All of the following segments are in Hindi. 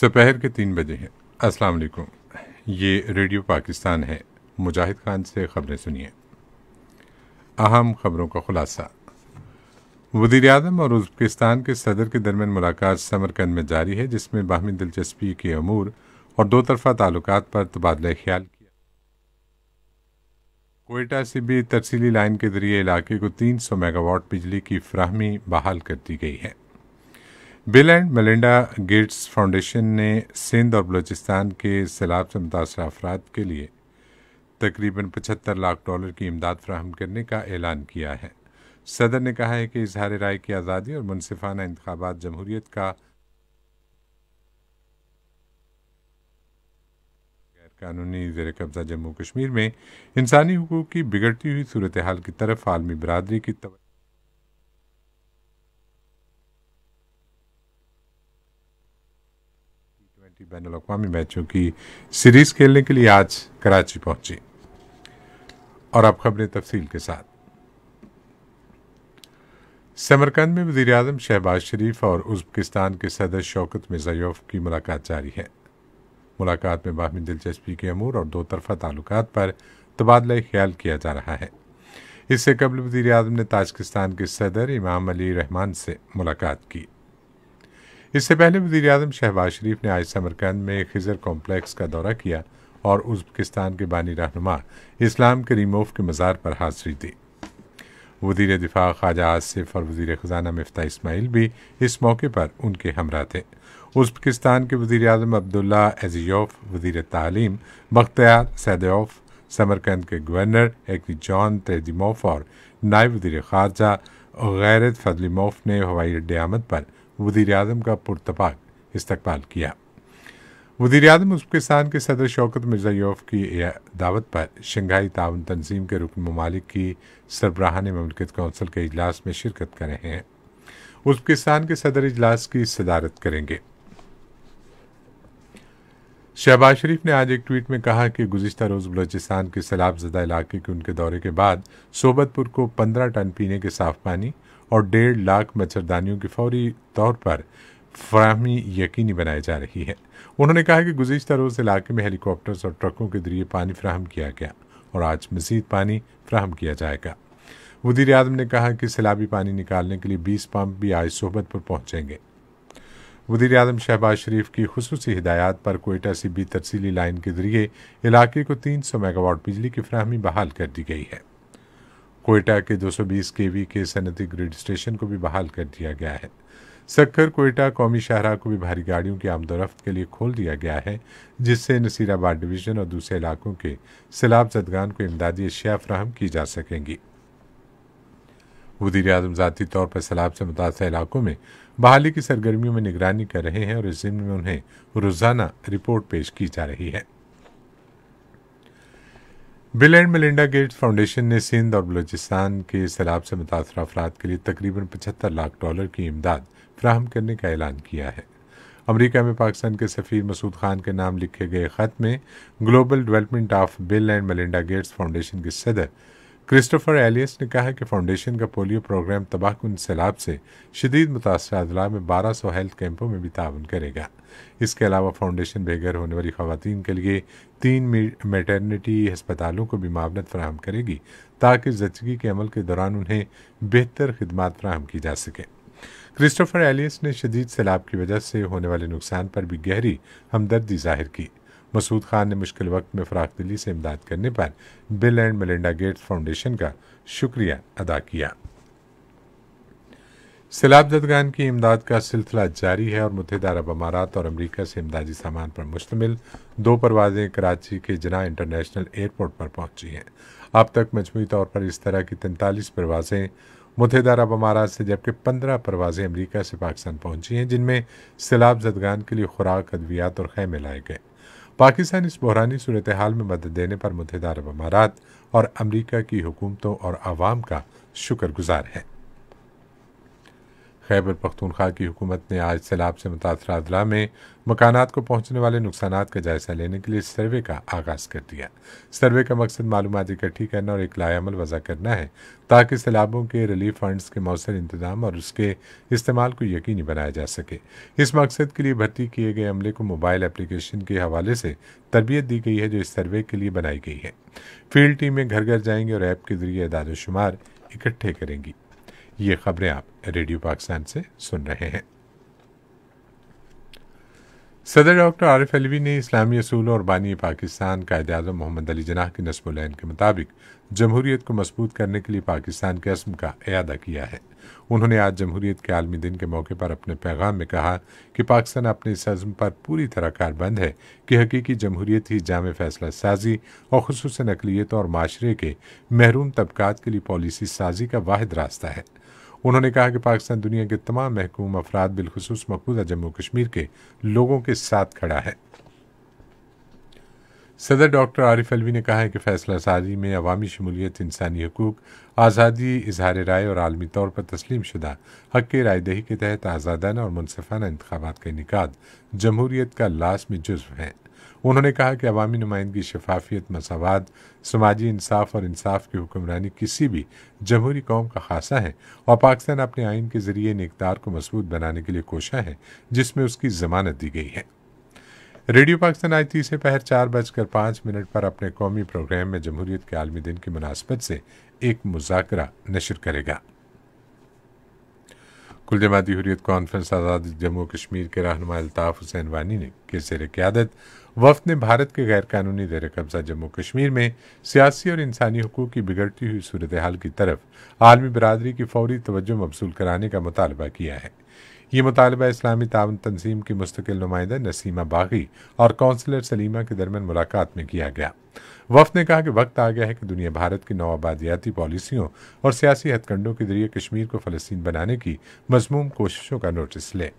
सुपहर के तीन बजे हैं अस्सलाम वालेकुम ये रेडियो पाकिस्तान है मुजाहिद खान से खबरें सुनिए अहम खबरों का खुलासा वजीर अजम और उज्बकिस्तान के सदर के दरमियान मुलाकात समरकंद में जारी है जिसमें बाहमी दिलचस्पी के अमूर और दो तरफा ताल्लुक पर तबादला ख्याल किया कोयटा से भी तरसीली लाइन के जरिए इलाके को 300 मेगावाट बिजली की फ्राहमी बहाल कर दी गई है Bill and Melinda Gates foundation ने सिंध और बलूचिस्तान के सैलाब से मुतासर अफराद के लिए तकरीबन पचहत्तर लाख डॉलर की इमदाद फ्राहम करने का ऐलान किया है सदर ने कहा है कि इजहार राय की आज़ादी और मुनसिफाना इंतबात जमहूरीत का कानूनी जेर कब्ज़ा जम्मू कश्मीर में इंसानी हकूक़ की बिगड़ती हुई सूरत हाल की तरफ आलमी बरदरी की तब की बैन अवी मैचों की सीरीज़ खेलने के लिए आज कराची पहुंची और अब खबरें तफसील के साथ समरकंद में वजीर अजम शहबाज शरीफ और उज्बकिस्तान के सदर शौकत मिर्जायोफ की मुलाकात जारी है मुलाकात में बाहमी दिलचस्पी के अमूर और दो तरफा ताल्लुक पर तबादला ख्याल किया जा रहा है इससे कबल वजीर अजम ने ताजकिस्तान के सदर इमाम अली रहमान से मुलाकात की इससे पहले वजीर अजम शहबाज शरीफ ने आज समरकंद में खिजर कॉम्प्लेक्स का दौरा किया और उज्बकिस्तान के बानी रहनुमा इस्लाम करीमोव के मज़ार पर हाजिरी दी वजीर दिफा ख्वाजा आसिफ और वजीर ख़जाना मफ्ता इसमाइल भी इस मौके पर उनके हमरा थे उज्बकिस्तान के वजी अजम अब्दुल्ला एजियोफ वजीर तालीम बख्तियार सैदयोफ समरकंद के गवर्नर एक्नी जॉन तेजिमोफ और नायब वजीर खारजा गैरत फजलीमोफ ने हवाई अड्डे आमद पर वजीर अजम का पुरतपाक इस्तकबाल किया वजीर अजम उज्बकिस्तान के सदर शौकत मिर्जायोफ की दावत पर शंघाई ताउन तंजीम के रुकन ममालिक की सरबराहान ममलकत कौंसिल के अजलास में शिरकत कर रहे हैं उज्बकिस्तान के सदर अजलास की सदारत करेंगे शहबाज शरीफ ने आज एक ट्वीट में कहा कि गुजशत रोज़ बलोचिस्तान के सैलाब जदा इलाके के उनके दौरे के बाद सोबतपुर को पंद्रह टन पीने के साफ पानी और डेढ़ लाख मच्छरदानियों की फौरी तौर पर फ्राहमी यकीनी बनाई जा रही है उन्होंने कहा कि गुजशत रोज़ इलाके में हेलीकॉप्टर्स और ट्रकों के जरिए पानी फ्राहम किया गया और आज मजीद पानी फ्राहम किया जाएगा वजीर आजम ने कहा कि सैलाबी पानी निकालने के लिए बीस पंप भी आज सोहबत पर पहुंचेंगे वजीर आजम शहबाज शरीफ की खसूस हिदायत पर कोयटा से तरसीली लाइन के जरिए इलाके को तीन सौ मेगावाट बिजली की फ्राहमी बहाल कर दी गई है कोयटा के 220 केवी के सनती ग्रिड स्टेशन को भी बहाल कर दिया गया है सक्कर कोयटा कौमी शाहरा को भी भारी गाड़ियों की आमदोरफ्त के लिए खोल दिया गया है जिससे नसीराबाद डिवीज़न और दूसरे इलाकों के सैलाब जदगान को इमदादी अशिया फ्राहम की जा सकेंगी वजीर अजम ज़ाती तौर पर सैलाब से मुतासर इलाकों में बहाली की सरगर्मियों में निगरानी कर रहे हैं और इस जिम्मे में उन्हें रोज़ाना रिपोर्ट पेश की जा रही है Bill and Melinda Gates foundation ने सिंध और बलूचिस्तान के सैलाब से मुतासर अफराद के लिए तकरीबन पचहत्तर लाख डॉलर की इमदाद फ्राहम करने का ऐलान किया है अमरीका में पाकिस्तान के सफ़ीर मसूद खान के नाम लिखे गए ख़त में global development of Bill and Melinda Gates foundation के सदर क्रिस्टोफर एलियस ने कहा कि फाउंडेशन का पोलियो प्रोग्राम तबाहकुन सैलाब से शदीद मुतासर अजला में 1200 हेल्थ कैंपों में भी ताउन करेगा इसके अलावा फाउंडेशन बेघर होने वाली खातन के लिए तीन मेटर्निटी हस्पतालों को भी मावनत फ्राहम करेगी ताकि जचगी के अमल के दौरान उन्हें बेहतर खदमात फ्राहम की जा सके क्रिस्टोफर एलियस ने शदीद सैलाब की वजह से होने वाले नुकसान पर भी गहरी हमदर्दी जाहिर की मसूद खान ने मुश्किल वक्त में फ़राख दिल्ली से इमदाद करने पर Bill and Melinda Gates foundation का शुक्रिया अदा किया सैलाब जदगान की इमदाद का सिलसिला जारी है और मुतहद अरब अमारात और अमरीका से इमदादी सामान पर मुश्तमिल दो परवाज़ें कराची के जना इंटरनेशनल एयरपोर्ट पर पहुंची हैं अब तक मजमू तौर पर इस तरह की तैंतालीस परवाज़ें मुतहद अरब अमारात से जबकि पंद्रह परवाज़ें अमरीका से पाकिस्तान पहुंची हैं जिनमें सैलाब जदगान के लिए खुराक अद्वियात और खैमे लाए गए पाकिस्तान इस बहरानी सूरत हाल में मदद देने पर मुतहदा अरब अमारात और अमरीका की हुकूमतों और आवाम का शुक्रगुजार है खैबर पख्तूनख्वा की हुकूमत ने आज सैलाब से मुतासर अजला में मकानात को पहुंचने वाले नुकसान का जायजा लेने के लिए सर्वे का आगाज़ कर दिया सर्वे का मकसद मालूम इकट्ठी करना और एक लायामल वज़ा करना है ताकि सैलाबों के रिलीफ फंड्स के मौसर इंतजाम और उसके इस्तेमाल को यकीनी बनाया जा सके इस मकसद के लिए भर्ती किए गए अमले को मोबाइल एप्लीकेशन के हवाले से तरबियत दी गई है जो इस सर्वे के लिए बनाई गई है फील्ड टीमें घर घर जाएंगी और ऐप के जरिए इदादोशुमार इकट्ठे करेंगी ये खबरें आप रेडियो पाकिस्तान से सुन रहे हैं सदर डॉक्टर आरिफ अलवी ने इस्लामी असूल और बानी पाकिस्तान कायद अजम मोहम्मद अली जनाह की नस्बुलैन के मुताबिक जमहूरियत को मजबूत करने के लिए पाकिस्तान के असम का अदा किया है उन्होंने आज जमहूरीत के आलमी दिन के मौके पर अपने पैगाम में कहा कि पाकिस्तान अपने इस अज़म पर पूरी तरह कारबंद है कि हकीकी जमहूरीत ही जाम फैसला साजी और खसूस नकलीत और माशरे के महरूम तबकात के लिए पॉलिसी साजी का वाद रास्ता है उन्होंने कहा कि पाकिस्तान दुनिया के तमाम महकूम अफराद बिलखसूस मकबूजा जम्मू कश्मीर के लोगों के साथ खड़ा है सदर डॉक्टर आरिफ अलवी ने कहा है कि फैसला साजी में अवामी शमूलियत इंसानी हकूक आज़ादी इजहार राय और आलमी तौर पर तस्लीम शुदा हक रायदही के तहत आज़ादाना और मुनफाना इंतबात का इनका जमहूरीत का लाजमी जज्व है उन्होंने कहा कि अवामी नुमाइंदगी शफाफियत मसावत समाजी इंसाफ और इंसाफ की हुक्मरानी किसी भी जमहूरी कौम का खासा है और पाकिस्तान अपने आइन के ज़रिए इन इकदार को मजबूत बनाने के लिए कोशा है जिसमें उसकी जमानत दी गई है रेडियो पाकिस्तान आज तीसरे पहर चार बजकर पाँच मिनट पर अपने कौमी प्रोग्राम में जमहूरीत के आलमी दिन की मुनासबत से एक मुजाकर नशर करेगा कुल जमाती हुरियत कॉन्फ्रेंस आज़ाद जम्मू कश्मीर के रहनुमा अल्ताफ़ हुसैन वानी ने के जेर क्यादत वफद ने भारत के गैरकानूनी दर कब्जा जम्मू कश्मीर में सियासी और इंसानी हकूक की बिगड़ती हुई सूरत हाल की तरफ आलमी बरदरी की फौरी तवज्जो मबसूल कराने का मुतालबा किया है ये मुतालबा इस्लामी तावन तंजीम की मुस्तकिल नुमाइंदा नसीमा बागी और कौंसलर सलीमा के दरमियान मुलाकात में किया गया वफ ने कहा कि वक्त आ गया है कि दुनिया भारत की आबादियाती पॉलिसियों और सियासी हथकंडों के जरिए कश्मीर को फलस्तीन बनाने की मजमूम कोशिशों का नोटिस लें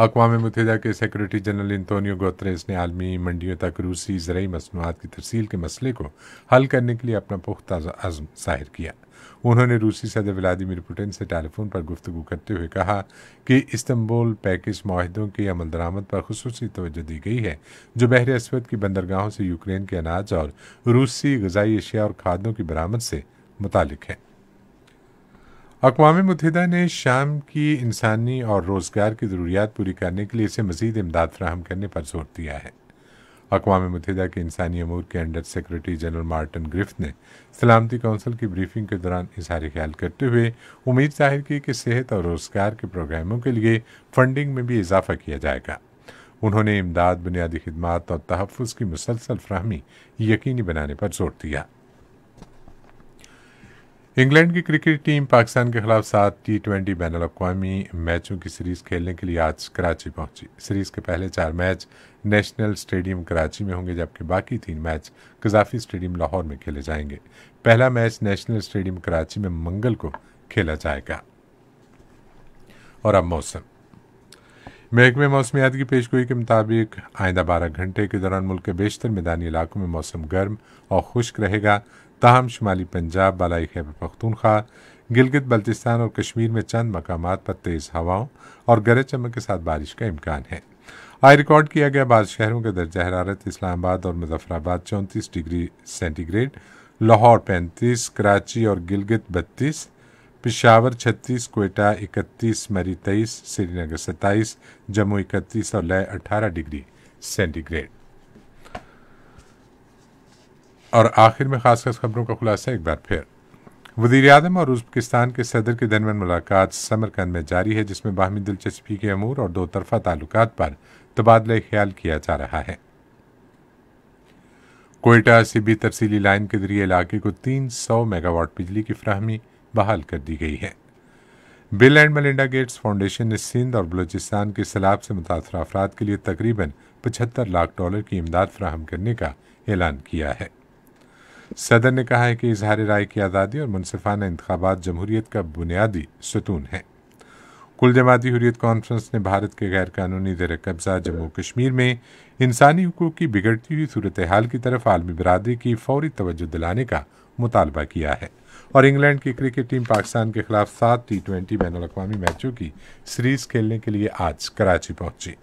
अकवा मुतहदा के सेक्रेटरी जनरल इंतोनियो गोत्रेस ने आलमी मंडियों तक रूसी ज़रूरी मसनूआत की तरसील के मसले को हल करने के लिए अपना पुख्ता आज़म जाहिर किया उन्होंने रूसी सदर व्लादिमिर पुटिन से टेलीफोन पर गुफ्तु करते हुए कहा कि इस्तंबुल पैकेज माहिदों की अमल दरामद पर खसूस तोज्जो दी गई है जो बहर असवद की बंदरगाहों से यूक्रेन के अनाज और रूसी गजाई अशिया और खादों की बरामद से मुतल है अकवा मतहदा ने शाम की इंसानी और रोज़गार की जरूरिया पूरी करने के लिए इसे मज़ीद इमदाद फ्राहम करने पर जोर दिया है अकवा मतहदा के इंसानी अमूर के under secretary general Martin Griffith ने सलामती कौंसिल की ब्रीफिंग के दौरान इजहार ख्याल करते हुए उम्मीद जाहिर की कि सेहत और रोज़गार के प्रोग्रामों के लिए फंडिंग में भी इजाफा किया जाएगा उन्होंने इमदाद बुनियादी खदमात और तहफ़ की मुसलसल फ्राहमी यकीनी बनाने पर जोर दिया इंग्लैंड की क्रिकेट टीम पाकिस्तान के खिलाफ सात टी ट्वेंटी बैन अवी मैचों की सीरीज़ खेलने के लिए आज कराची पहुंची सीरीज़ के पहले चार मैच नेशनल स्टेडियम कराची में होंगे जबकि बाकी तीन मैच कजाफी स्टेडियम लाहौर में खेले जाएंगे पहला मैच नेशनल स्टेडियम कराची में मंगल को खेला जाएगा और अब मौसम महकमे मौसमियात की पेशगोई के मुताबिक आइंदा बारह घंटे के दौरान मुल्क के बेशतर मैदानी इलाकों में मौसम गर्म और खुश्क रहेगा ताहम शुमाली पंजाब बालाई खैबर पख्तूनख्वा गिलगित बल्तिस्तान और कश्मीर में चंद मकाम पर तेज़ हवाओं और गरज चमक के साथ बारिश का इम्कान है आज रिकॉर्ड किया गया बाद शहरों का दर्जा हरारत इस्लामाबाद और मुजफ्फराबाद चौंतीस डिग्री सेंटीग्रेड लाहौर पैंतीस कराची और गिलगित बत्तीस पिशावर छत्तीस कोयटा इकतीस मरी तेईस श्रीनगर सत्ताईस जम्मू इकतीस और लय अठारह डिग्री सेंटीग्रेड और आखिर में खास खबरों का खुलासा एक बार फिर वजीर अजम और उज्बकिस्तान के सदर के दरमियान मुलाकात समरकंद में जारी है जिसमें बाहमी दिलचस्पी के अमूर और दो तरफा ताल्लुक पर तबादला ख्याल किया जा रहा है कोयटा से भी तफसीली लाइन के जरिए इलाके को 300 मेगावाट बिजली की फ्राहमी बहाल कर दी गई है Bill and Melinda Gates foundation ने सिंध और बलूचिस्तान के सैलाब से मुतासर अफराद के लिए तकरीबन पचहत्तर लाख डॉलर की इमदाद फ्राहम करने का ऐलान किया है सदर ने कहा है कि इजहार राय की आज़ादी और मुनफाना इंतबात जमहूरीत का बुनियादी सतून है कुल जमाती हुरियत कॉन्फ्रेंस ने भारत के गैर कानूनी जर कब्ज़ा जम्मू कश्मीर में इंसानी हकूक़ की बिगड़ती हुई सूरत हाल की तरफ आलमी बरदरी की फौरी तोज्जो दिलाने का मुतालबा किया है और इंग्लैंड की क्रिकेट टीम पाकिस्तान के खिलाफ सात टी ट्वेंटी बैन अवी मैचों की सीरीज़ खेलने के लिए आज कराची पहुंची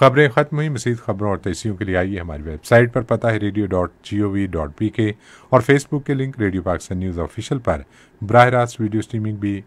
खबरें ख़त्म हुई मजीद खबरों और तेजियों के लिए आइए हमारी वेबसाइट पर पता है radio dot G O V dot P K और फेसबुक के link radio Pakistan news official पर बरह रास्त वीडियो स्ट्रीमिंग भी